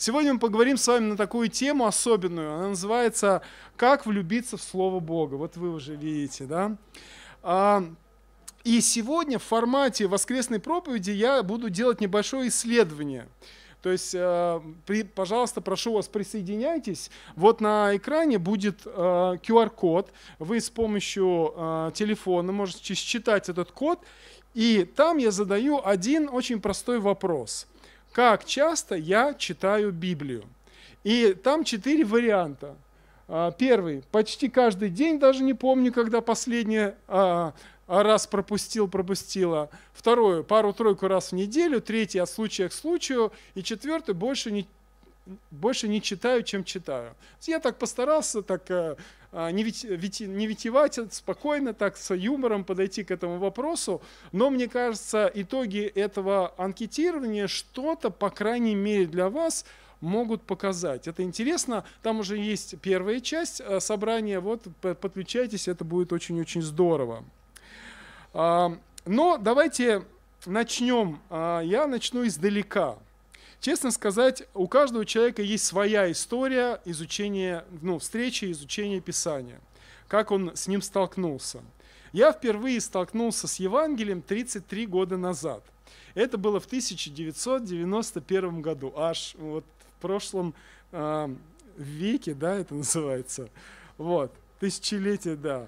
Сегодня мы поговорим с вами на такую тему особенную. Она называется «Как влюбиться в Слово Бога». Вот вы уже видите, да? А, и сегодня в формате воскресной проповеди я буду делать небольшое исследование. То есть, э, при, пожалуйста, прошу вас, присоединяйтесь. Вот на экране будет QR-код. Э, вы с помощью э, телефона можете считать этот код. И там я задаю один очень простой вопрос как часто я читаю Библию. И там четыре варианта. А, первый. Почти каждый день, даже не помню, когда последний а, раз пропустил, пропустила. Второе. Пару-тройку раз в неделю. Третий. От случая к случаю. И четвертый. Больше не, больше не читаю, чем читаю. Я так постарался, так э, а, не, вит, вит, не витивать, а спокойно так с юмором подойти к этому вопросу. Но мне кажется, итоги этого анкетирования что-то, по крайней мере, для вас могут показать. Это интересно. Там уже есть первая часть а, собрания. Вот подключайтесь, это будет очень-очень здорово. Но давайте начнем. Я начну издалека. Честно сказать, у каждого человека есть своя история изучения, ну, встречи, изучения Писания, как он с ним столкнулся. Я впервые столкнулся с Евангелием 33 года назад. Это было в 1991 году, аж вот в прошлом э, веке, да, это называется. Вот, тысячелетие, да.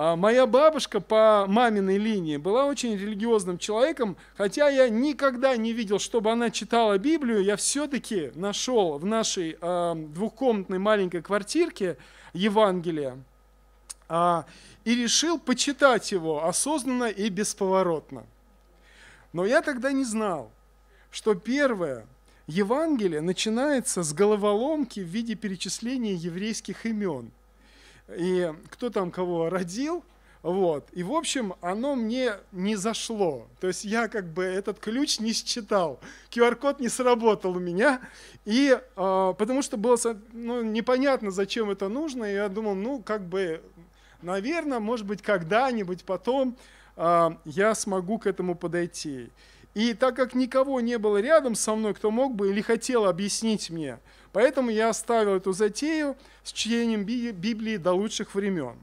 А, моя бабушка по маминой линии была очень религиозным человеком, хотя я никогда не видел, чтобы она читала Библию. Я все-таки нашел в нашей а, двухкомнатной маленькой квартирке Евангелие а, и решил почитать его осознанно и бесповоротно. Но я тогда не знал, что первое Евангелие начинается с головоломки в виде перечисления еврейских имен – и кто там кого родил. Вот. И, в общем, оно мне не зашло. То есть я как бы этот ключ не считал. QR-код не сработал у меня. И, э, потому что было ну, непонятно, зачем это нужно. И я думал, ну, как бы, наверное, может быть, когда-нибудь потом э, я смогу к этому подойти. И так как никого не было рядом со мной, кто мог бы или хотел объяснить мне, поэтому я оставил эту затею с чтением Библии до лучших времен.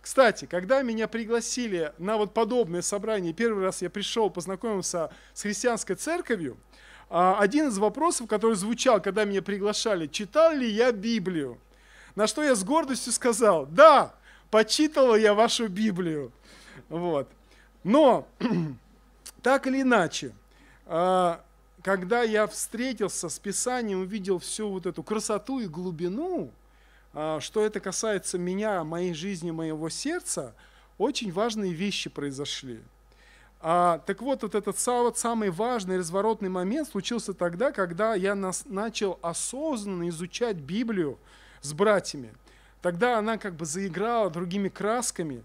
Кстати, когда меня пригласили на вот подобное собрание, первый раз я пришел, познакомился с христианской церковью, а, один из вопросов, который звучал, когда меня приглашали, читал ли я Библию? На что я с гордостью сказал, да, почитала я вашу Библию. Вот. Но так или иначе, а, когда я встретился с Писанием, увидел всю вот эту красоту и глубину, а, что это касается меня, моей жизни, моего сердца, очень важные вещи произошли. А, так вот, вот этот вот самый важный разворотный момент случился тогда, когда я нас, начал осознанно изучать Библию с братьями. Тогда она как бы заиграла другими красками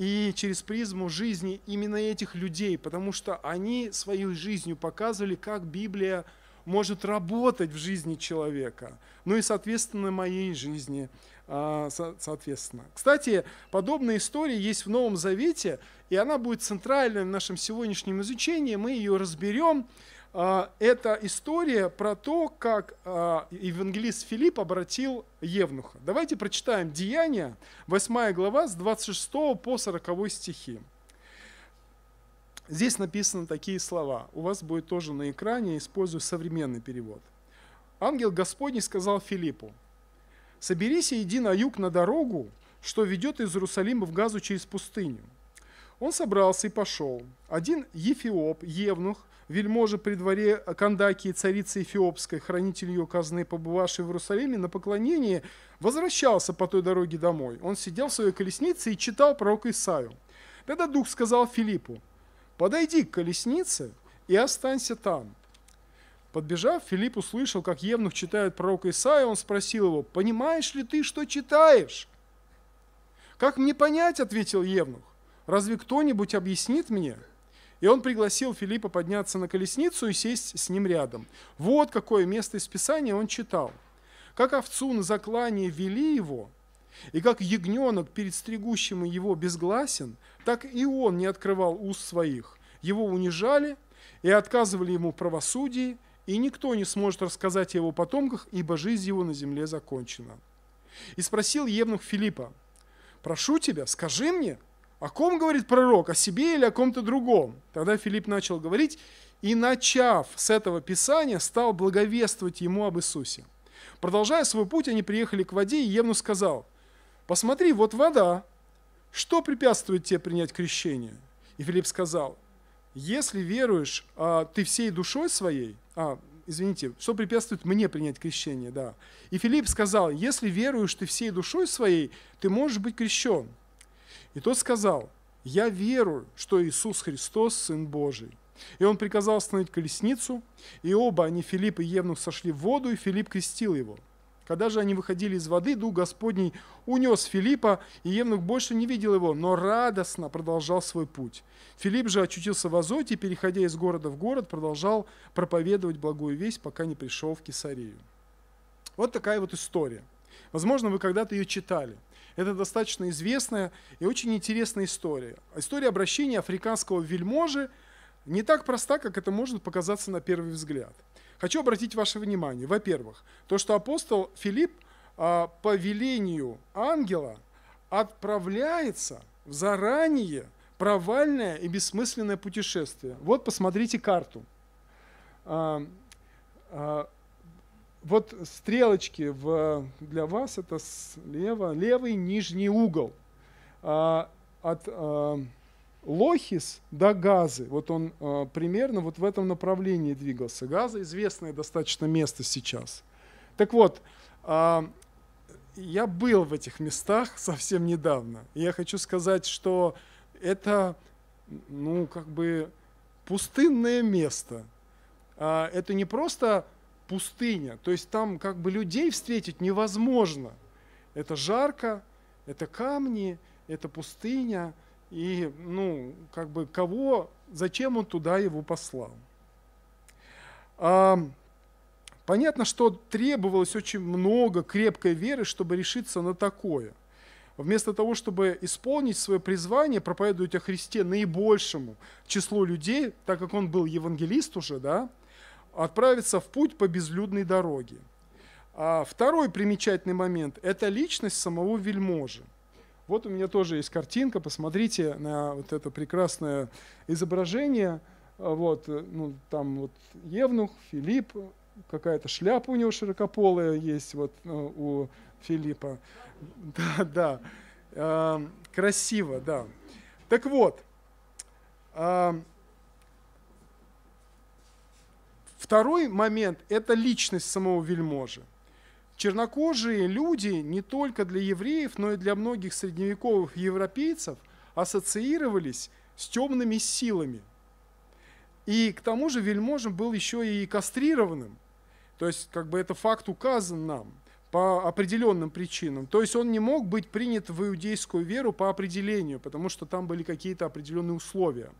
и через призму жизни именно этих людей, потому что они своей жизнью показывали, как Библия может работать в жизни человека, ну и, соответственно, моей жизни, а, соответственно. Кстати, подобная история есть в Новом Завете, и она будет центральной в нашем сегодняшнем изучении, мы ее разберем, а, это история про то, как а, евангелист Филипп обратил Евнуха. Давайте прочитаем Деяния, 8 глава, с 26 по 40 стихи. Здесь написаны такие слова. У вас будет тоже на экране, использую современный перевод. Ангел Господний сказал Филиппу, «Соберись и иди на юг на дорогу, что ведет из Иерусалима в Газу через пустыню». Он собрался и пошел. Один Ефиоп, Евнух, вельможа при дворе и царицы Эфиопской, хранитель ее казны, побывавший в Иерусалиме, на поклонении возвращался по той дороге домой. Он сидел в своей колеснице и читал пророка Исаию. Тогда дух сказал Филиппу, подойди к колеснице и останься там. Подбежав, Филипп услышал, как Евнух читает пророка Исаия, он спросил его, «Понимаешь ли ты, что читаешь?» «Как мне понять?» — ответил Евнух. «Разве кто-нибудь объяснит мне?» И он пригласил Филиппа подняться на колесницу и сесть с ним рядом. Вот какое место из Писания он читал. Как овцу на заклание вели его, и как ягненок перед стригущим его безгласен, так и он не открывал уст своих. Его унижали и отказывали ему правосудии, и никто не сможет рассказать о его потомках, ибо жизнь его на земле закончена. И спросил Евнух Филиппа, «Прошу тебя, скажи мне, о ком говорит пророк? О себе или о ком-то другом? Тогда Филипп начал говорить, и, начав с этого писания, стал благовествовать ему об Иисусе. Продолжая свой путь, они приехали к воде, и Евну сказал, «Посмотри, вот вода. Что препятствует тебе принять крещение?» И Филипп сказал, «Если веруешь, а, ты всей душой своей...» а, Извините, что препятствует мне принять крещение, да. И Филипп сказал, если веруешь ты всей душой своей, ты можешь быть крещен. И тот сказал, «Я верую, что Иисус Христос – Сын Божий». И он приказал остановить колесницу, и оба они, Филипп и Евнух, сошли в воду, и Филипп крестил его. Когда же они выходили из воды, Дух Господний унес Филиппа, и Евнух больше не видел его, но радостно продолжал свой путь. Филипп же очутился в Азоте, переходя из города в город, продолжал проповедовать благую весть, пока не пришел в Кесарею. Вот такая вот история. Возможно, вы когда-то ее читали – это достаточно известная и очень интересная история. История обращения африканского вельможи не так проста, как это может показаться на первый взгляд. Хочу обратить ваше внимание, во-первых, то, что апостол Филипп а, по велению ангела отправляется в заранее провальное и бессмысленное путешествие. Вот посмотрите карту. А, а, вот стрелочки в, для вас это слева, левый нижний угол. А, от а, Лохис до Газы, вот он а, примерно вот в этом направлении двигался. Газа известное достаточно место сейчас. Так вот, а, я был в этих местах совсем недавно. я хочу сказать, что это, ну, как бы пустынное место. А, это не просто пустыня. То есть там как бы людей встретить невозможно. Это жарко, это камни, это пустыня. И, ну, как бы кого, зачем он туда его послал? А, понятно, что требовалось очень много крепкой веры, чтобы решиться на такое. Вместо того, чтобы исполнить свое призвание, проповедовать о Христе наибольшему числу людей, так как он был евангелист уже, да, отправиться в путь по безлюдной дороге. А второй примечательный момент – это личность самого вельможи. Вот у меня тоже есть картинка, посмотрите на вот это прекрасное изображение. А вот, ну, там вот Евнух, Филипп, какая-то шляпа у него широкополая есть вот э, у Филиппа. Да, да. Эм, красиво, да. Так вот, а Второй момент – это личность самого вельможи. Чернокожие люди не только для евреев, но и для многих средневековых европейцев ассоциировались с темными силами. И к тому же вельможем был еще и кастрированным. То есть как бы это факт указан нам по определенным причинам. То есть он не мог быть принят в иудейскую веру по определению, потому что там были какие-то определенные условия.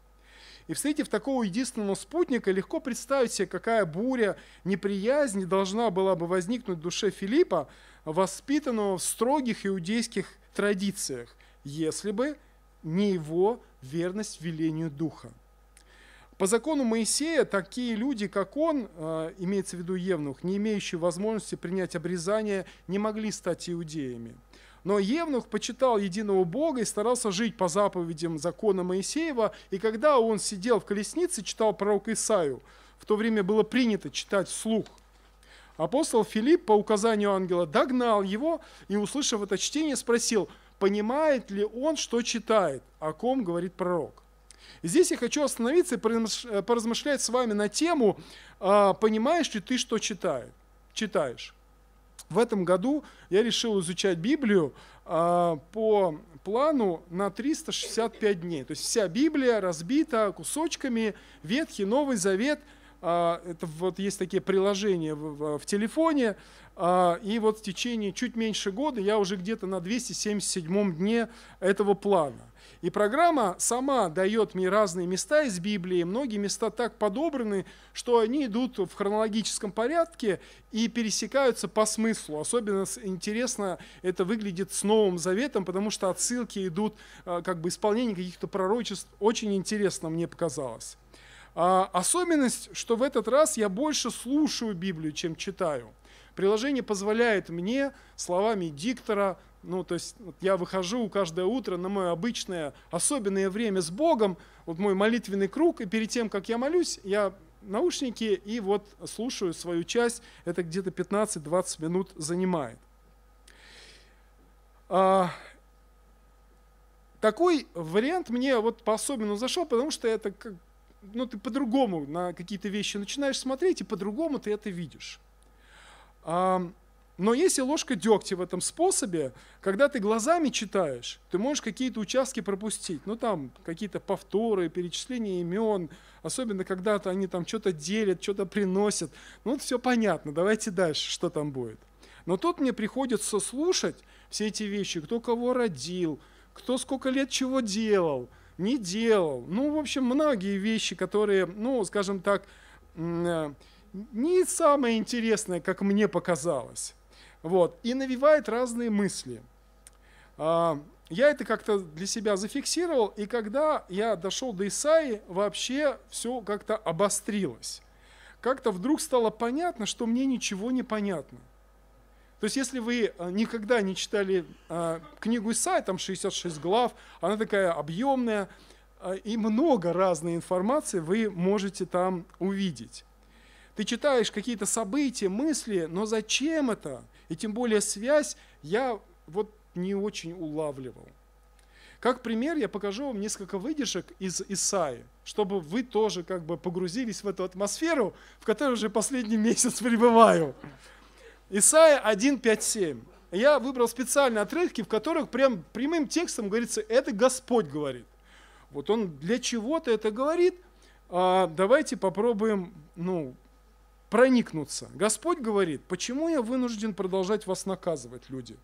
И в в такого единственного спутника легко представить себе, какая буря неприязни должна была бы возникнуть в душе Филиппа, воспитанного в строгих иудейских традициях, если бы не его верность велению Духа. По закону Моисея такие люди, как он, э, имеется в виду Евнух, не имеющие возможности принять обрезание, не могли стать иудеями. Но Евнух почитал единого Бога и старался жить по заповедям закона Моисеева, и когда он сидел в колеснице, читал пророка Исаию, в то время было принято читать вслух. Апостол Филипп по указанию ангела догнал его и, услышав это чтение, спросил, понимает ли он, что читает, о ком говорит пророк. здесь я хочу остановиться и э, поразмышлять с вами на тему, а, понимаешь ли ты, что читает, читаешь в этом году я решил изучать Библию э, по плану на 365 дней. То есть вся Библия разбита кусочками, Ветхий, Новый Завет. Э, это вот есть такие приложения в, в, в телефоне, а, и вот в течение чуть меньше года я уже где-то на 277 дне этого плана. И программа сама дает мне разные места из Библии. Многие места так подобраны, что они идут в хронологическом порядке и пересекаются по смыслу. Особенно интересно это выглядит с Новым Заветом, потому что отсылки идут, а, как бы исполнение каких-то пророчеств. Очень интересно мне показалось. А, особенность, что в этот раз я больше слушаю Библию, чем читаю. Приложение позволяет мне словами диктора, ну, то есть я выхожу каждое утро на мое обычное, особенное время с Богом, вот мой молитвенный круг, и перед тем, как я молюсь, я наушники и вот слушаю свою часть, это где-то 15-20 минут занимает. А, такой вариант мне вот по-особенному зашел, потому что это ну, ты по-другому на какие-то вещи начинаешь смотреть, и по-другому ты это видишь. Но если ложка дегтя в этом способе, когда ты глазами читаешь, ты можешь какие-то участки пропустить. Ну там какие-то повторы, перечисления имен, особенно когда-то они там что-то делят, что-то приносят. Ну вот все понятно, давайте дальше, что там будет. Но тут мне приходится слушать все эти вещи, кто кого родил, кто сколько лет чего делал – не делал. Ну, в общем, многие вещи, которые, ну, скажем так, э, не самое интересное, как мне показалось. Вот. И навевает разные мысли. А, я это как-то для себя зафиксировал, и когда я дошел до Исаи, вообще все как-то обострилось. Как-то вдруг стало понятно, что мне ничего не понятно. То есть, если вы э, никогда не читали э, книгу Исаия, там 66 глав, она такая объемная, э, и много разной информации вы можете там увидеть. Ты читаешь какие-то события, мысли, но зачем это? И тем более связь я вот не очень улавливал. Как пример я покажу вам несколько выдержек из Исаи, чтобы вы тоже как бы погрузились в эту атмосферу, в которой уже последний месяц пребываю. Исайя 1:57. Я выбрал специально отрывки, в которых прям прямым текстом говорится, это Господь говорит. Вот он для чего-то это говорит. А давайте попробуем ну, проникнуться. Господь говорит, почему я вынужден продолжать вас наказывать, люди?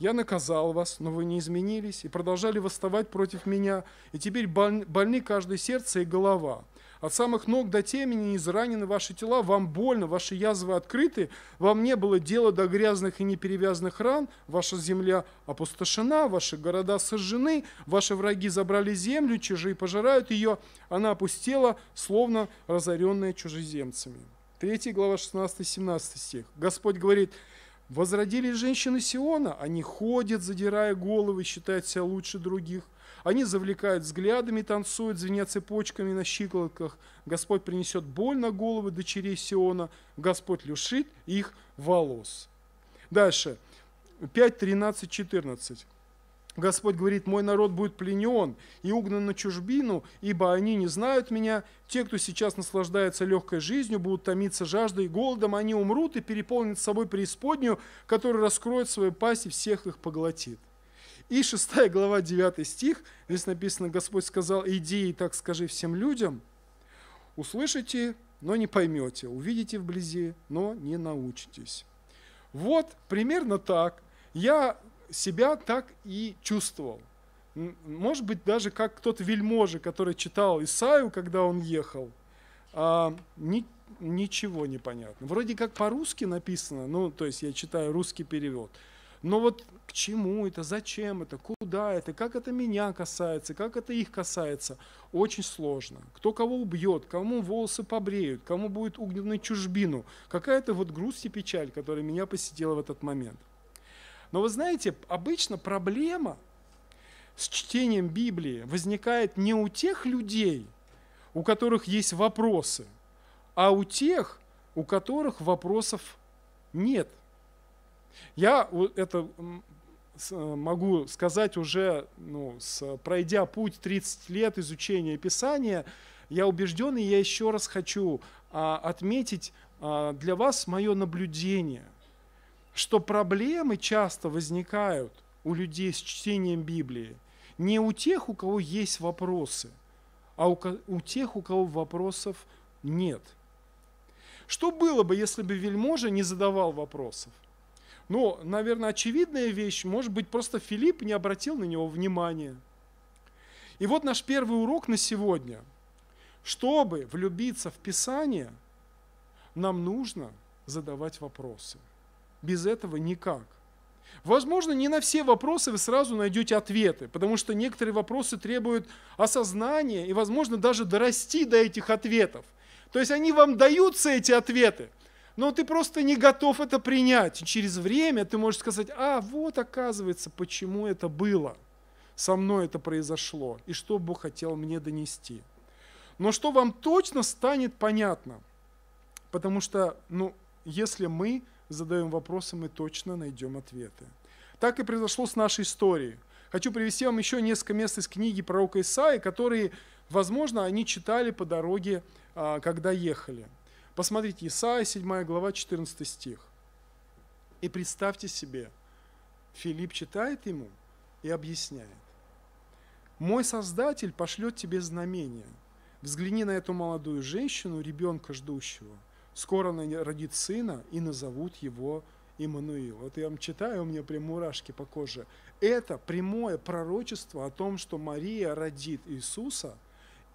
Я наказал вас, но вы не изменились и продолжали восставать против меня, и теперь боль, больны каждое сердце и голова. От самых ног до темени изранены ваши тела, вам больно, ваши язвы открыты, вам не было дела до грязных и неперевязанных ран, ваша земля опустошена, ваши города сожжены, ваши враги забрали землю, чужие пожирают ее, она опустела, словно разоренная чужеземцами». 3 глава 16-17 стих. Господь говорит, «Возродились женщины Сиона, они ходят, задирая головы, считают себя лучше других». Они завлекают взглядами, танцуют, звенят цепочками на щиколотках. Господь принесет боль на головы дочерей Сиона. Господь лишит их волос. Дальше. 5, 13, 14. Господь говорит, мой народ будет пленен и угнан на чужбину, ибо они не знают меня. Те, кто сейчас наслаждается легкой жизнью, будут томиться жаждой и голодом, они умрут и переполнят собой преисподнюю, которая раскроет свою пасть и всех их поглотит. И 6 глава, 9 стих, здесь написано, Господь сказал, иди и так скажи всем людям, услышите, но не поймете, увидите вблизи, но не научитесь. Вот примерно так я себя так и чувствовал. Может быть, даже как тот вельможа, который читал Исаию, когда он ехал, а, ни, ничего не понятно. Вроде как по-русски написано, ну, то есть я читаю русский перевод – но вот к чему это, зачем это, куда это, как это меня касается, как это их касается, очень сложно. Кто кого убьет, кому волосы побреют, кому будет угненную чужбину. Какая-то вот грусть и печаль, которая меня посетила в этот момент. Но вы знаете, обычно проблема с чтением Библии возникает не у тех людей, у которых есть вопросы, а у тех, у которых вопросов нет. Я это э, могу сказать уже, ну, с, пройдя путь 30 лет изучения Писания, я убежден, и я еще раз хочу а, отметить а, для вас мое наблюдение, что проблемы часто возникают у людей с чтением Библии не у тех, у кого есть вопросы, а у, у тех, у кого вопросов нет. Что было бы, если бы вельможа не задавал вопросов? Ну, наверное, очевидная вещь, может быть, просто Филипп не обратил на него внимания. И вот наш первый урок на сегодня. Чтобы влюбиться в Писание, нам нужно задавать вопросы. Без этого никак. Возможно, не на все вопросы вы сразу найдете ответы, потому что некоторые вопросы требуют осознания и, возможно, даже дорасти до этих ответов. То есть они вам даются, эти ответы – но ты просто не готов это принять. через время ты можешь сказать, а вот оказывается, почему это было. Со мной это произошло, и что Бог хотел мне донести. Но что вам точно станет понятно, потому что, ну, если мы задаем вопросы, мы точно найдем ответы. Так и произошло с нашей историей. Хочу привести вам еще несколько мест из книги пророка Исаи, которые, возможно, они читали по дороге, а, когда ехали. Посмотрите, Исаия 7 глава 14 стих. И представьте себе, Филипп читает ему и объясняет. «Мой Создатель пошлет тебе знамение. Взгляни на эту молодую женщину, ребенка ждущего. Скоро она родит сына, и назовут его Иммануил. Вот я вам читаю, у меня прям мурашки по коже. Это прямое пророчество о том, что Мария родит Иисуса,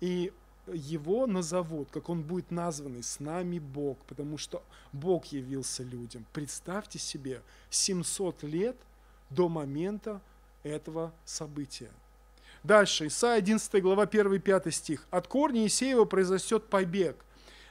и его назовут, как он будет названный, с нами Бог, потому что Бог явился людям. Представьте себе 700 лет до момента этого события. Дальше, Исайя 11 глава 1-5 стих. «От корня Исеева произрастет побег,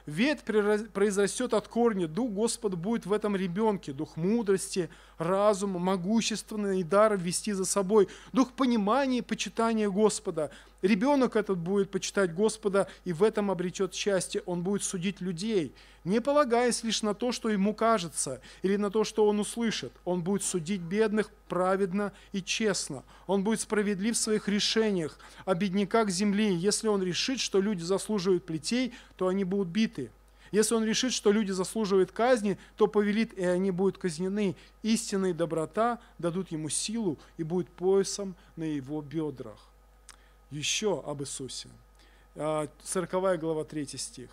ветвь произрастет от корня, Дух Господа будет в этом ребенке, Дух мудрости, разума, могущественный дар вести за собой, Дух понимания и почитания Господа, Ребенок этот будет почитать Господа и в этом обретет счастье. Он будет судить людей, не полагаясь лишь на то, что ему кажется, или на то, что он услышит. Он будет судить бедных праведно и честно. Он будет справедлив в своих решениях о а бедняках земли. Если он решит, что люди заслуживают плетей, то они будут биты. Если он решит, что люди заслуживают казни, то повелит, и они будут казнены. Истина доброта дадут ему силу и будет поясом на его бедрах еще об Иисусе. 40 а, глава, 3 стих.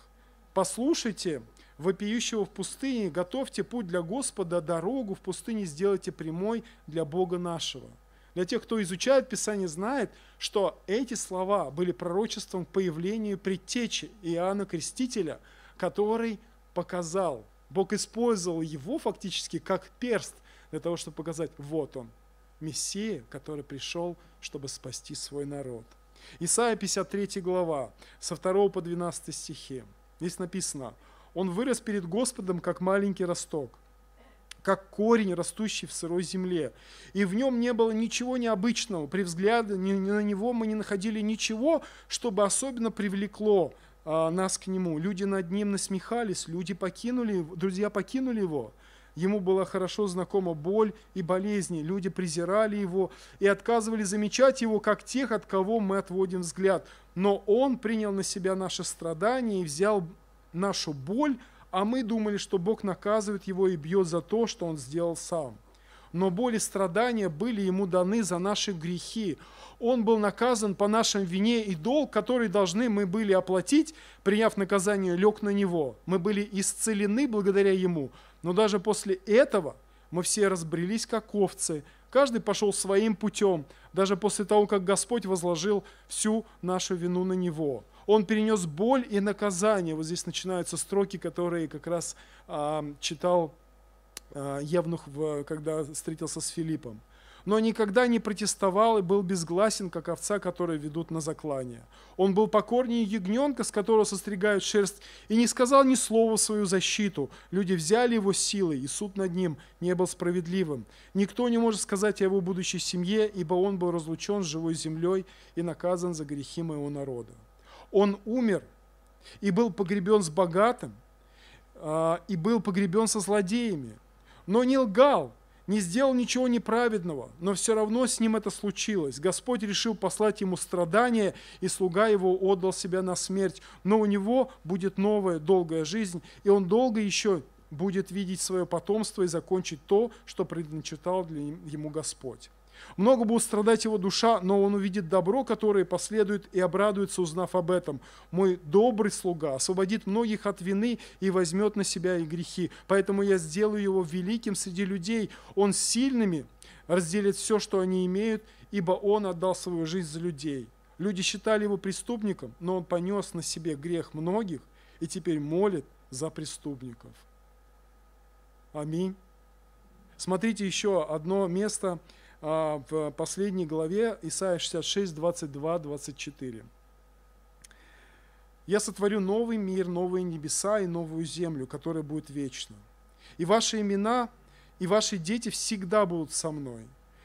«Послушайте, вопиющего в пустыне, готовьте путь для Господа, дорогу в пустыне сделайте прямой для Бога нашего». Для тех, кто изучает Писание, знает, что эти слова были пророчеством к появлению предтечи Иоанна Крестителя, который показал, Бог использовал его фактически как перст для того, чтобы показать, вот он, Мессия, который пришел, чтобы спасти свой народ – Исайя 53 глава, со 2 по 12 стихи. Здесь написано, «Он вырос перед Господом, как маленький росток, как корень, растущий в сырой земле. И в нем не было ничего необычного. При взгляде на него мы не находили ничего, чтобы особенно привлекло а, нас к нему. Люди над ним насмехались, люди покинули, друзья покинули его. Ему была хорошо знакома боль и болезни. Люди презирали его и отказывали замечать его, как тех, от кого мы отводим взгляд. Но он принял на себя наши страдания и взял нашу боль, а мы думали, что Бог наказывает его и бьет за то, что он сделал сам. Но боли и страдания были ему даны за наши грехи. Он был наказан по нашим вине, и долг, который должны мы были оплатить, приняв наказание, лег на него. Мы были исцелены благодаря ему – но даже после этого мы все разбрелись, как овцы. Каждый пошел своим путем, даже после того, как Господь возложил всю нашу вину на Него. Он перенес боль и наказание. Вот здесь начинаются строки, которые как раз э, читал э, Евнух, в, когда встретился с Филиппом но никогда не протестовал и был безгласен, как овца, которые ведут на заклание. Он был покорнее ягненка, с которого состригают шерсть, и не сказал ни слова в свою защиту. Люди взяли его силой, и суд над ним не был справедливым. Никто не может сказать о его будущей семье, ибо он был разлучен с живой землей и наказан за грехи моего народа. Он умер и был погребен с богатым, а, и был погребен со злодеями, но не лгал, не сделал ничего неправедного, но все равно с ним это случилось. Господь решил послать ему страдания, и слуга его отдал себя на смерть. Но у него будет новая долгая жизнь, и он долго еще будет видеть свое потомство и закончить то, что предначертал для ему Господь. Много будет страдать его душа, но он увидит добро, которое последует, и обрадуется, узнав об этом. Мой добрый слуга освободит многих от вины и возьмет на себя и грехи. Поэтому я сделаю его великим среди людей. Он сильными разделит все, что они имеют, ибо он отдал свою жизнь за людей. Люди считали его преступником, но он понес на себе грех многих и теперь молит за преступников. Аминь. Смотрите еще одно место – а, в последней главе Исайя 66, 22, 24. «Я сотворю новый мир, новые небеса и новую землю, которая будет вечна. И ваши имена и ваши дети всегда будут со мной.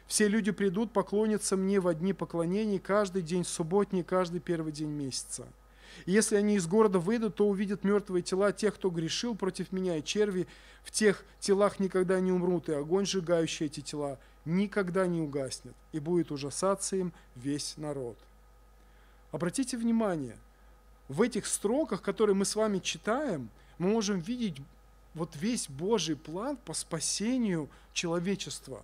Все люди придут поклониться мне в одни поклонения каждый день субботний, каждый первый день месяца». И если они из города выйдут, то увидят мертвые тела тех, кто грешил против меня, и черви в тех телах никогда не умрут, и огонь, сжигающий эти тела, никогда не угаснет, и будет ужасаться им весь народ». Обратите внимание, в этих строках, которые мы с вами читаем, мы можем видеть вот весь Божий план по спасению человечества.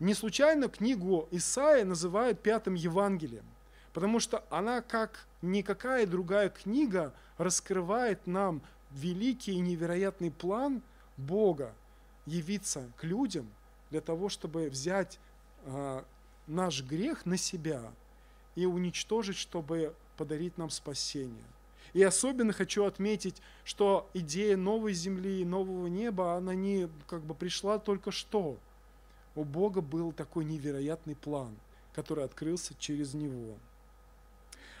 Не случайно книгу Исаия называют пятым Евангелием. Потому что она, как никакая другая книга, раскрывает нам великий и невероятный план Бога явиться к людям для того, чтобы взять э, наш грех на себя и уничтожить, чтобы подарить нам спасение. И особенно хочу отметить, что идея новой земли и нового неба, она не как бы пришла только что. У Бога был такой невероятный план, который открылся через него.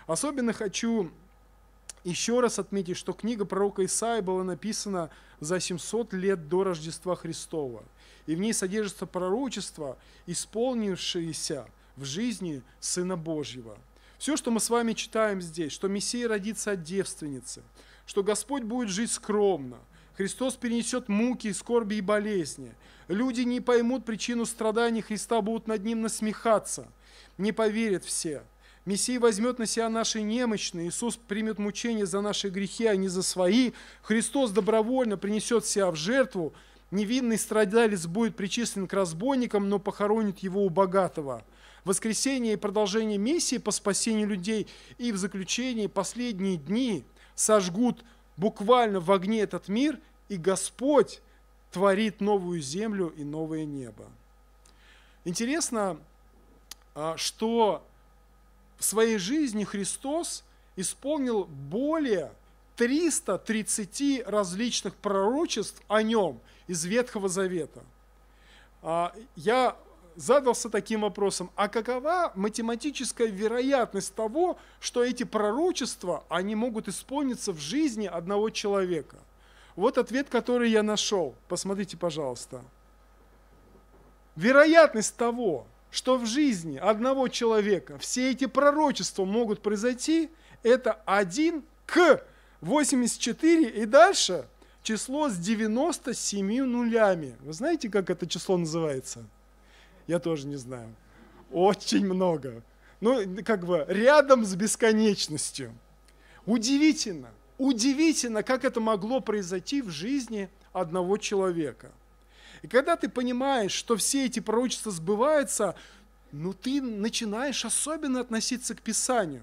Особенно хочу еще раз отметить, что книга пророка Исаия была написана за 700 лет до Рождества Христова, и в ней содержится пророчество, исполнившееся в жизни Сына Божьего. Все, что мы с вами читаем здесь, что Мессия родится от девственницы, что Господь будет жить скромно, Христос перенесет муки, скорби и болезни. Люди не поймут причину страданий Христа, будут над Ним насмехаться. Не поверят все – Мессия возьмет на себя наши немощные, Иисус примет мучение за наши грехи, а не за свои. Христос добровольно принесет себя в жертву. Невинный страдалец будет причислен к разбойникам, но похоронит его у богатого. Воскресение и продолжение миссии по спасению людей и в заключении последние дни сожгут буквально в огне этот мир, и Господь творит новую землю и новое небо. Интересно, а, что в своей жизни Христос исполнил более 330 различных пророчеств о нем из Ветхого Завета. А, я задался таким вопросом, а какова математическая вероятность того, что эти пророчества, они могут исполниться в жизни одного человека? Вот ответ, который я нашел. Посмотрите, пожалуйста. Вероятность того, что в жизни одного человека все эти пророчества могут произойти, это 1 к 84 и дальше число с 97 нулями. Вы знаете, как это число называется? Я тоже не знаю. Очень много. Ну, как бы рядом с бесконечностью. Удивительно, удивительно, как это могло произойти в жизни одного человека. И когда ты понимаешь, что все эти пророчества сбываются, ну ты начинаешь особенно относиться к Писанию.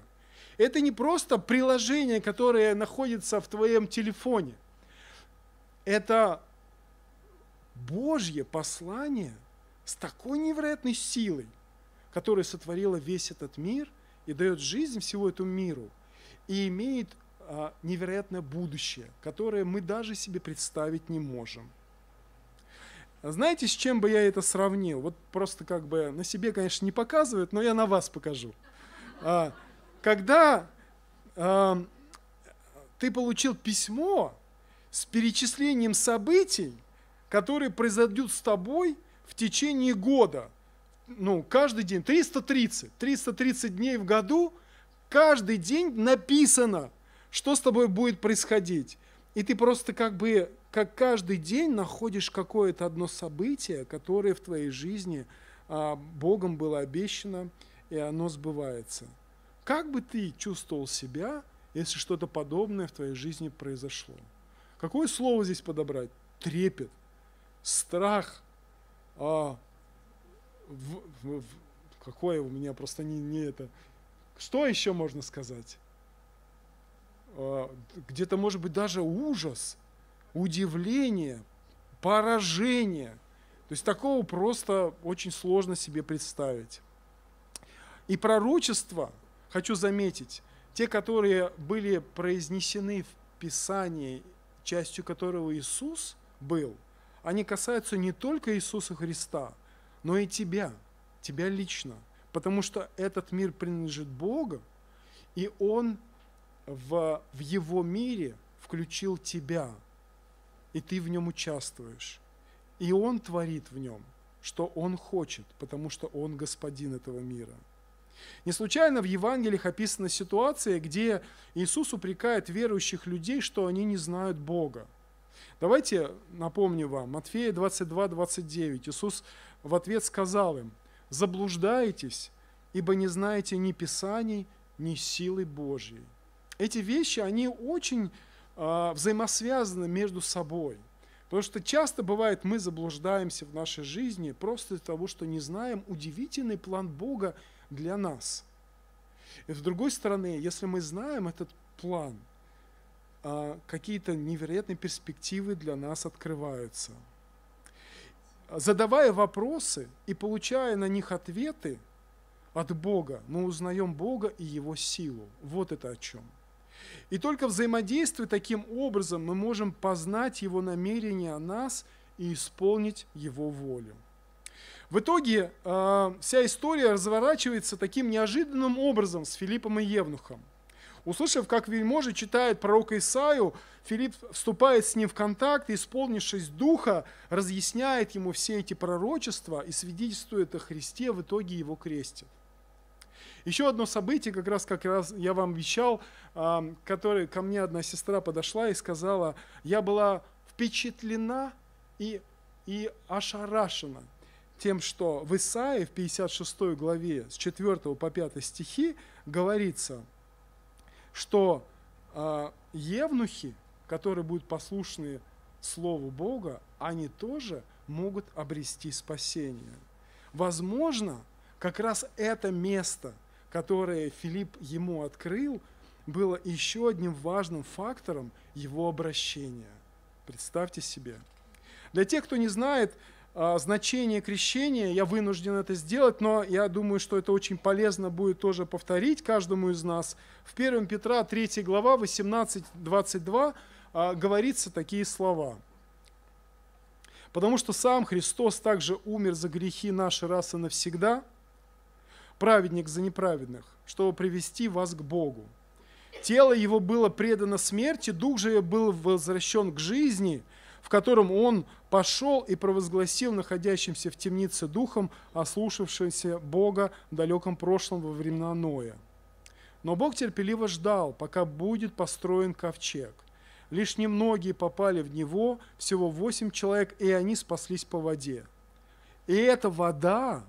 Это не просто приложение, которое находится в твоем телефоне. Это Божье послание с такой невероятной силой, которое сотворило весь этот мир и дает жизнь всему этому миру, и имеет а, невероятное будущее, которое мы даже себе представить не можем. Знаете, с чем бы я это сравнил? Вот просто как бы на себе, конечно, не показывают, но я на вас покажу. А, когда а, ты получил письмо с перечислением событий, которые произойдут с тобой в течение года. Ну, каждый день. 330. 330 дней в году. Каждый день написано, что с тобой будет происходить. И ты просто как бы как каждый день находишь какое-то одно событие, которое в твоей жизни а, Богом было обещано, и оно сбывается. Как бы ты чувствовал себя, если что-то подобное в твоей жизни произошло? Какое слово здесь подобрать? Трепет, страх, а, в, в, какое у меня просто не, не это. Что еще можно сказать? А, где-то, может быть, даже ужас – удивление, поражение. То есть такого просто очень сложно себе представить. И пророчества, хочу заметить, те, которые были произнесены в Писании, частью которого Иисус был, они касаются не только Иисуса Христа, но и тебя, тебя лично. Потому что этот мир принадлежит Богу, и Он в, в Его мире включил тебя – и ты в нем участвуешь. И Он творит в нем, что Он хочет, потому что Он господин этого мира. Не случайно в Евангелиях описана ситуация, где Иисус упрекает верующих людей, что они не знают Бога. Давайте напомню вам, Матфея 22, 29. Иисус в ответ сказал им, «Заблуждаетесь, ибо не знаете ни Писаний, ни силы Божьей». Эти вещи, они очень а, взаимосвязаны между собой. Потому что часто бывает, мы заблуждаемся в нашей жизни просто из-за того, что не знаем удивительный план Бога для нас. И с другой стороны, если мы знаем этот план, а, какие-то невероятные перспективы для нас открываются. Задавая вопросы и получая на них ответы от Бога, мы узнаем Бога и Его силу. Вот это о чем. И только взаимодействуя таким образом мы можем познать Его намерение о нас и исполнить Его волю. В итоге э, вся история разворачивается таким неожиданным образом с Филиппом и Евнухом. Услышав, как вельможи читает пророка Исаию, Филипп вступает с ним в контакт исполнившись духа, разъясняет ему все эти пророчества и свидетельствует о Христе, в итоге его крестит. Еще одно событие, как раз, как раз я вам вещал, которое ко мне одна сестра подошла и сказала, я была впечатлена и, и ошарашена тем, что в Исаии в 56 главе с 4 по 5 стихи говорится, что а, евнухи, которые будут послушны Слову Бога, они тоже могут обрести спасение. Возможно, как раз это место – которое Филипп ему открыл, было еще одним важным фактором его обращения. Представьте себе. Для тех, кто не знает а, значение крещения, я вынужден это сделать, но я думаю, что это очень полезно будет тоже повторить каждому из нас. В 1 Петра 3 глава 18-22 а, говорится такие слова. «Потому что сам Христос также умер за грехи нашей расы навсегда – праведник за неправедных, чтобы привести вас к Богу. Тело его было предано смерти, дух же был возвращен к жизни, в котором он пошел и провозгласил находящимся в темнице духом, ослушавшимся Бога в далеком прошлом во времена Ноя. Но Бог терпеливо ждал, пока будет построен ковчег. Лишь немногие попали в него, всего восемь человек, и они спаслись по воде. И эта вода,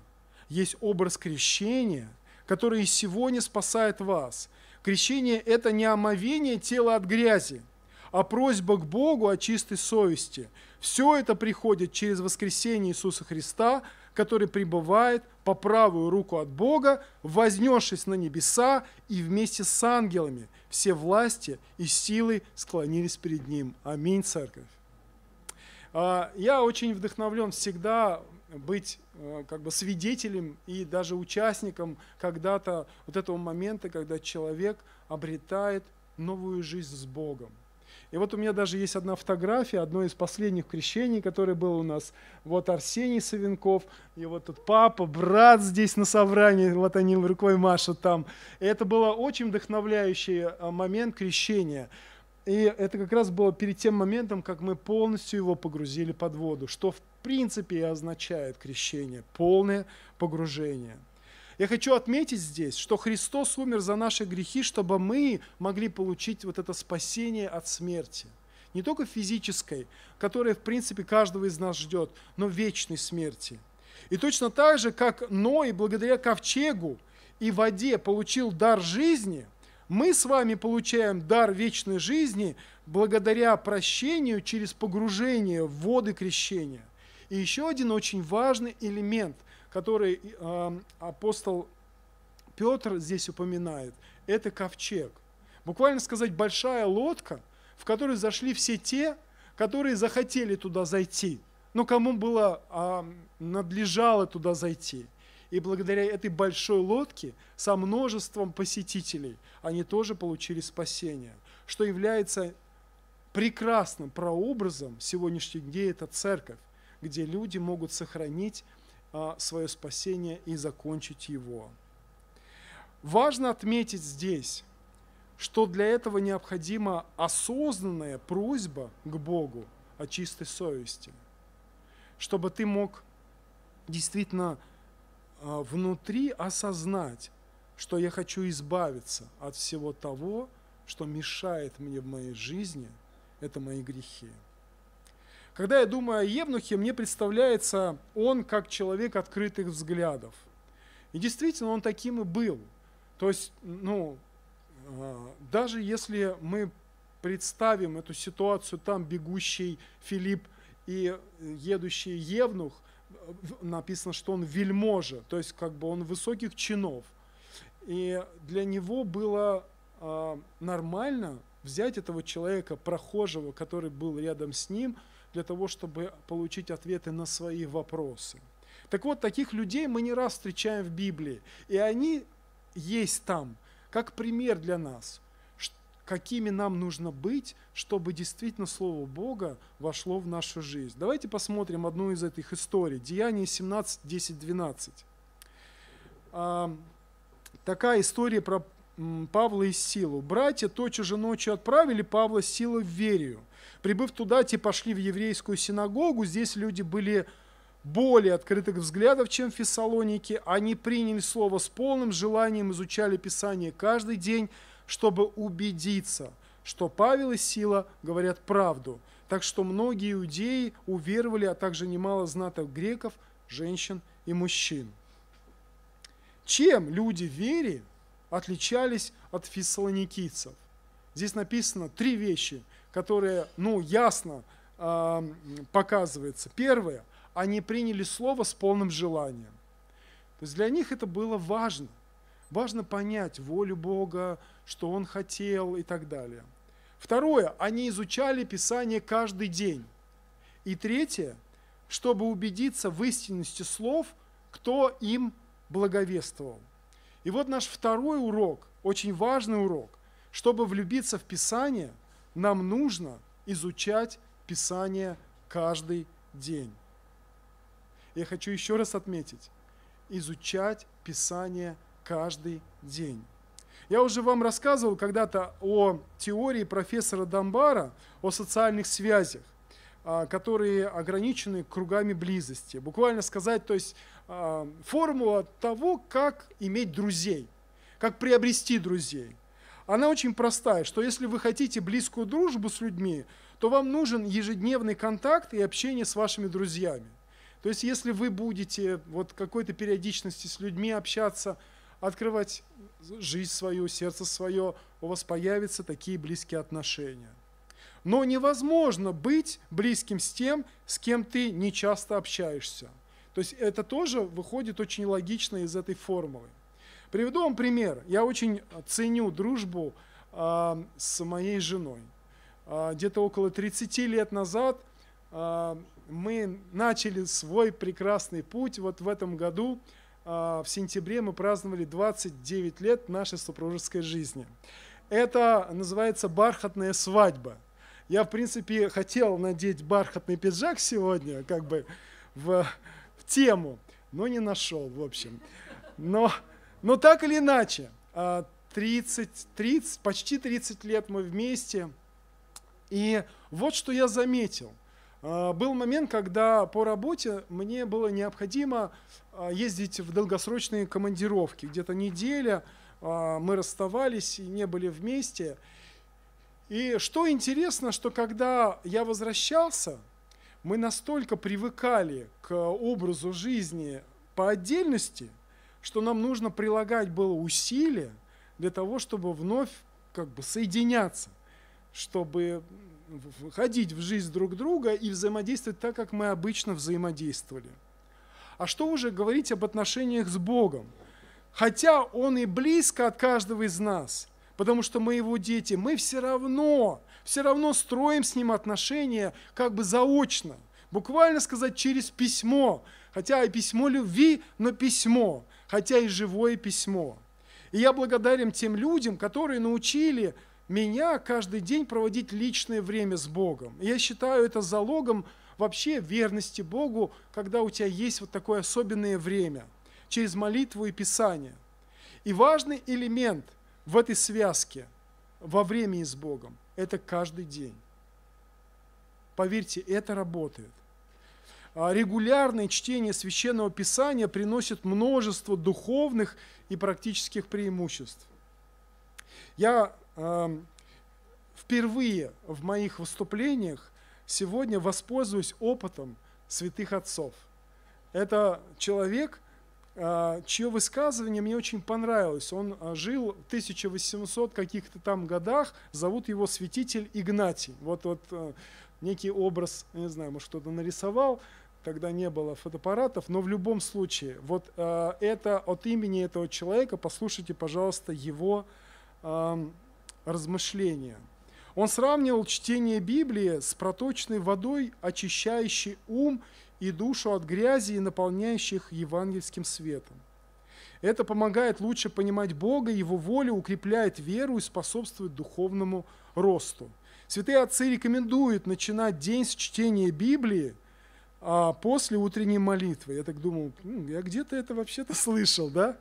есть образ крещения, который сегодня спасает вас. Крещение – это не омовение тела от грязи, а просьба к Богу о чистой совести. Все это приходит через воскресение Иисуса Христа, который пребывает по правую руку от Бога, вознесшись на небеса, и вместе с ангелами все власти и силы склонились перед Ним. Аминь, Церковь. А, я очень вдохновлен всегда быть э, как бы свидетелем и даже участником когда-то вот этого момента, когда человек обретает новую жизнь с Богом. И вот у меня даже есть одна фотография, одно из последних крещений, которое было у нас. Вот Арсений Савенков, и вот тут папа, брат здесь на собрании, вот они рукой машут там. И это было очень вдохновляющий э, момент крещения. И это как раз было перед тем моментом, как мы полностью его погрузили под воду, что в принципе и означает крещение, полное погружение. Я хочу отметить здесь, что Христос умер за наши грехи, чтобы мы могли получить вот это спасение от смерти. Не только физической, которая в принципе каждого из нас ждет, но вечной смерти. И точно так же, как Ной благодаря ковчегу и воде получил дар жизни – мы с вами получаем дар вечной жизни благодаря прощению через погружение в воды крещения. И еще один очень важный элемент, который э, апостол Петр здесь упоминает, это ковчег. Буквально сказать, большая лодка, в которой зашли все те, которые захотели туда зайти, но ну, кому было э, надлежало туда зайти – и благодаря этой большой лодке со множеством посетителей они тоже получили спасение, что является прекрасным прообразом сегодняшних дней – это церковь, где люди могут сохранить а, свое спасение и закончить его. Важно отметить здесь, что для этого необходима осознанная просьба к Богу о чистой совести, чтобы ты мог действительно а, внутри осознать, что я хочу избавиться от всего того, что мешает мне в моей жизни, это мои грехи. Когда я думаю о Евнухе, мне представляется он как человек открытых взглядов. И действительно, он таким и был. То есть, ну, а, даже если мы представим эту ситуацию, там бегущий Филипп и едущий Евнух, написано, что он вельможа, то есть как бы он высоких чинов. И для него было э, нормально взять этого человека, прохожего, который был рядом с ним, для того, чтобы получить ответы на свои вопросы. Так вот, таких людей мы не раз встречаем в Библии, и они есть там, как пример для нас – какими нам нужно быть, чтобы действительно Слово Бога вошло в нашу жизнь. Давайте посмотрим одну из этих историй. Деяние 17, 10, 12. такая история про Павла и Силу. Братья тотчас же ночью отправили Павла Силу в Верию. Прибыв туда, те пошли в еврейскую синагогу. Здесь люди были более открытых взглядов, чем в Фессалонике. Они приняли слово с полным желанием, изучали Писание каждый день, чтобы убедиться, что Павел и Сила говорят правду. Так что многие иудеи уверовали, а также немало знатых греков, женщин и мужчин. Чем люди в вере отличались от фессалоникийцев? Здесь написано три вещи, которые, ну, ясно э, а, показываются. Первое, они приняли слово с полным желанием. То есть для них это было важно. Важно понять волю Бога, что Он хотел и так далее. Второе, они изучали Писание каждый день. И третье, чтобы убедиться в истинности слов, кто им благовествовал. И вот наш второй урок, очень важный урок. Чтобы влюбиться в Писание, нам нужно изучать Писание каждый день. Я хочу еще раз отметить, изучать Писание каждый каждый день. Я уже вам рассказывал когда-то о теории профессора Дамбара о социальных связях, а, которые ограничены кругами близости. Буквально сказать, то есть а, формула того, как иметь друзей, как приобрести друзей. Она очень простая, что если вы хотите близкую дружбу с людьми, то вам нужен ежедневный контакт и общение с вашими друзьями. То есть если вы будете вот какой-то периодичности с людьми общаться, открывать жизнь свою, сердце свое, у вас появятся такие близкие отношения. Но невозможно быть близким с тем, с кем ты не часто общаешься. То есть это тоже выходит очень логично из этой формулы. Приведу вам пример. Я очень ценю дружбу э, с моей женой. Э, где-то около 30 лет назад э, мы начали свой прекрасный путь. Вот в этом году а, в сентябре мы праздновали 29 лет нашей супружеской жизни. Это называется «Бархатная свадьба». Я, в принципе, хотел надеть бархатный пиджак сегодня, как бы в, в тему, но не нашел, в общем. Но, но так или иначе, 30, а, 30, почти 30 лет мы вместе. И вот что я заметил – а, был момент, когда по работе мне было необходимо а, ездить в долгосрочные командировки. Где-то неделя а, мы расставались и не были вместе. И что интересно, что когда я возвращался, мы настолько привыкали к образу жизни по отдельности, что нам нужно прилагать было усилия для того, чтобы вновь как бы соединяться, чтобы ходить в жизнь друг друга и взаимодействовать так, как мы обычно взаимодействовали. А что уже говорить об отношениях с Богом? Хотя Он и близко от каждого из нас, потому что мы Его дети, мы все равно, все равно строим с Ним отношения как бы заочно, буквально сказать через письмо, хотя и письмо любви, но письмо, хотя и живое письмо. И я благодарен тем людям, которые научили меня каждый день проводить личное время с Богом. я считаю это залогом вообще верности Богу, когда у тебя есть вот такое особенное время через молитву и Писание. И важный элемент в этой связке во времени с Богом – это каждый день. Поверьте, это работает. А регулярное чтение Священного Писания приносит множество духовных и практических преимуществ. Я впервые в моих выступлениях сегодня воспользуюсь опытом святых отцов. Это человек, а, чье высказывание мне очень понравилось. Он а, жил в 1800 каких-то там годах, зовут его святитель Игнатий. Вот, вот а, некий образ, не знаю, может кто-то нарисовал, тогда не было фотоаппаратов, но в любом случае, вот это от имени этого человека, послушайте, пожалуйста, его размышления. Он сравнивал чтение Библии с проточной водой, очищающей ум и душу от грязи и наполняющих евангельским светом. Это помогает лучше понимать Бога, Его волю, укрепляет веру и способствует духовному росту. Святые отцы рекомендуют начинать день с чтения Библии а, после утренней молитвы. Я так думал, я где-то это вообще-то слышал, да?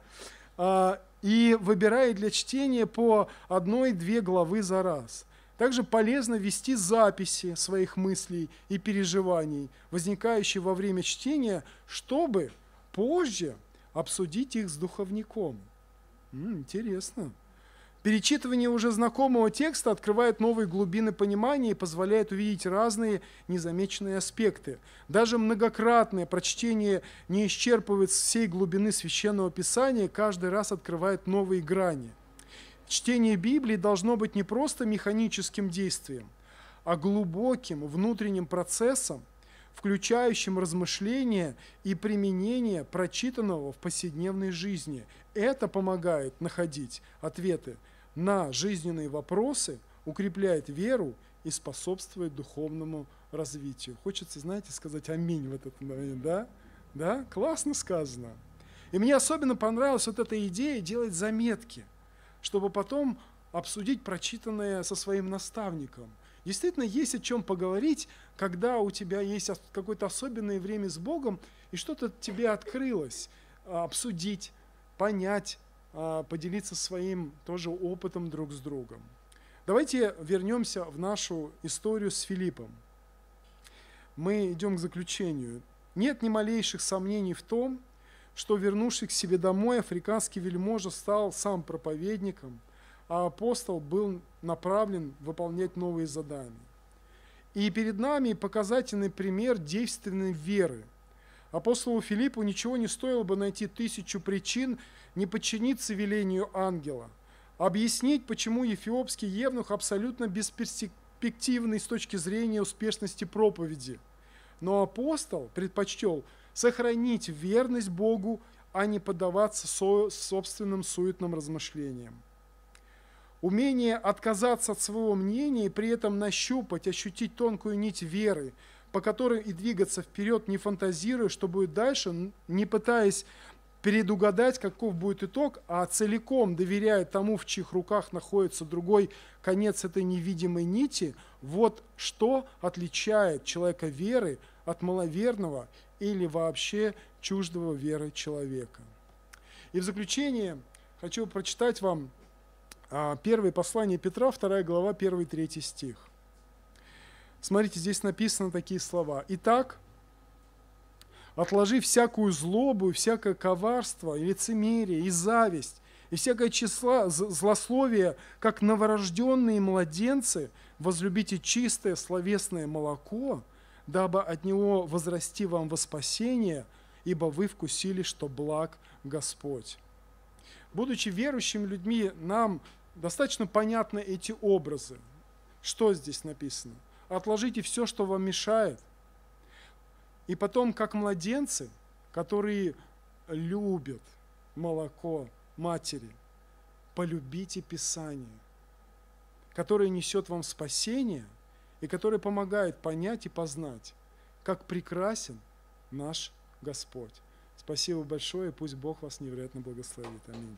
А, и выбирая для чтения по одной-две главы за раз. Также полезно вести записи своих мыслей и переживаний, возникающие во время чтения, чтобы позже обсудить их с духовником. интересно. Интересно. Перечитывание уже знакомого текста открывает новые глубины понимания и позволяет увидеть разные незамеченные аспекты. Даже многократное прочтение не исчерпывает всей глубины священного писания, каждый раз открывает новые грани. Чтение Библии должно быть не просто механическим действием, а глубоким внутренним процессом, включающим размышление и применение прочитанного в повседневной жизни. Это помогает находить ответы на жизненные вопросы, укрепляет веру и способствует духовному развитию. Хочется, знаете, сказать аминь в этот момент, да? Да? Классно сказано. И мне особенно понравилась вот эта идея делать заметки, чтобы потом обсудить прочитанное со своим наставником. Действительно, есть о чем поговорить, когда у тебя есть какое-то особенное время с Богом, и что-то тебе открылось, а, обсудить, понять, а, поделиться своим тоже опытом друг с другом. Давайте вернемся в нашу историю с Филиппом. Мы идем к заключению. Нет ни малейших сомнений в том, что, вернувшись к себе домой, африканский вельможа стал сам проповедником, а апостол был направлен выполнять новые задания. И перед нами показательный пример действенной веры. Апостолу Филиппу ничего не стоило бы найти тысячу причин не подчиниться велению ангела, объяснить, почему эфиопский евнух абсолютно бесперспективный с точки зрения успешности проповеди. Но апостол предпочтел сохранить верность Богу, а не поддаваться со собственным суетным размышлениям. Умение отказаться от своего мнения и при этом нащупать, ощутить тонкую нить веры, по которой и двигаться вперед, не фантазируя, что будет дальше, не пытаясь предугадать, каков будет итог, а целиком доверяя тому, в чьих руках находится другой конец этой невидимой нити, вот что отличает человека веры от маловерного или вообще чуждого веры человека. И в заключение хочу прочитать вам а, первое послание Петра, 2 глава, 1-3 стих. Смотрите, здесь написаны такие слова. «Итак, Отложи всякую злобу, всякое коварство, и лицемерие, и зависть, и всякое числа, злословие, как новорожденные младенцы, возлюбите чистое словесное молоко, дабы от него возрасти вам во спасение, ибо вы вкусили, что благ Господь. Будучи верующими людьми, нам достаточно понятны эти образы. Что здесь написано? Отложите все, что вам мешает, и потом, как младенцы, которые любят молоко матери, полюбите Писание, которое несет вам спасение и которое помогает понять и познать, как прекрасен наш Господь. Спасибо большое, пусть Бог вас невероятно благословит. Аминь.